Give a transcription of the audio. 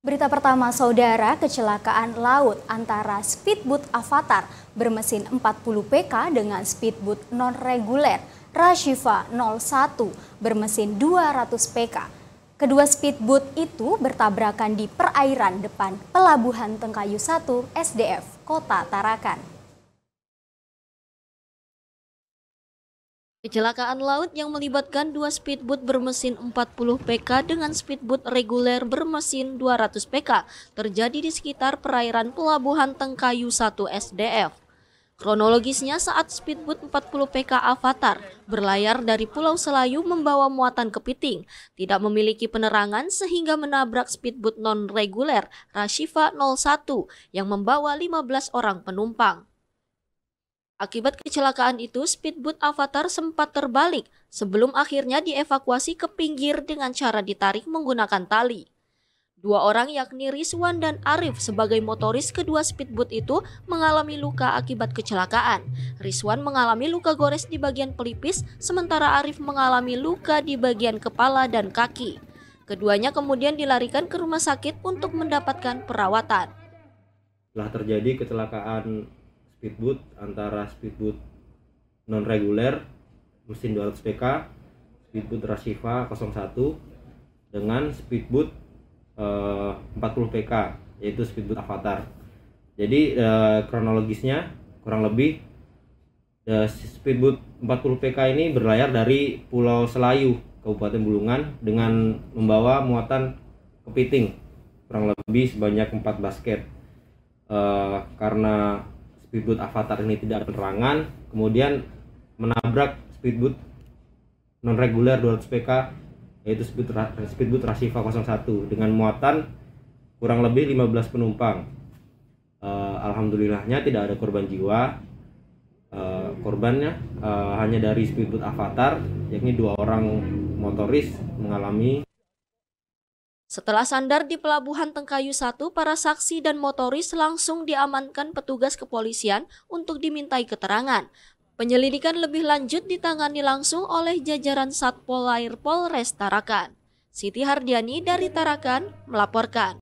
Berita pertama, Saudara, kecelakaan laut antara speedboat Avatar bermesin 40 PK dengan speedboat non-reguler Rashiva 01 bermesin 200 PK. Kedua speedboat itu bertabrakan di perairan depan Pelabuhan Tengkayu 1 SDF, Kota Tarakan. Kecelakaan laut yang melibatkan dua speedboat bermesin 40 PK dengan speedboat reguler bermesin 200 PK terjadi di sekitar perairan Pelabuhan Tengkayu 1 SDF. Kronologisnya saat speedboat 40 PK Avatar berlayar dari Pulau Selayu membawa muatan kepiting, tidak memiliki penerangan sehingga menabrak speedboat non-reguler Rashifa 01 yang membawa 15 orang penumpang. Akibat kecelakaan itu, speedboat Avatar sempat terbalik sebelum akhirnya dievakuasi ke pinggir dengan cara ditarik menggunakan tali. Dua orang yakni Rizwan dan Arif sebagai motoris kedua speedboat itu mengalami luka akibat kecelakaan. Rizwan mengalami luka gores di bagian pelipis, sementara Arif mengalami luka di bagian kepala dan kaki. Keduanya kemudian dilarikan ke rumah sakit untuk mendapatkan perawatan. Setelah terjadi kecelakaan speedboat antara speedboat non reguler mesin 200 PK speedboat Rasiva 01 dengan speedboat eh, 40 PK yaitu speedboat Avatar. Jadi eh, kronologisnya kurang lebih eh, speedboat 40 PK ini berlayar dari Pulau Selayu, Kabupaten Bulungan dengan membawa muatan kepiting kurang lebih sebanyak 4 basket. Eh, karena speedboat Avatar ini tidak ada penerangan, kemudian menabrak speedboat non reguler 200 PK yaitu speedboat Rasiva 01 dengan muatan kurang lebih 15 penumpang. Uh, alhamdulillahnya tidak ada korban jiwa. Uh, korbannya uh, hanya dari speedboat Avatar, yakni dua orang motoris mengalami setelah sandar di Pelabuhan Tengkayu 1, para saksi dan motoris langsung diamankan petugas kepolisian untuk dimintai keterangan. Penyelidikan lebih lanjut ditangani langsung oleh jajaran Satpol Air Polres Tarakan. Siti Hardiani dari Tarakan melaporkan.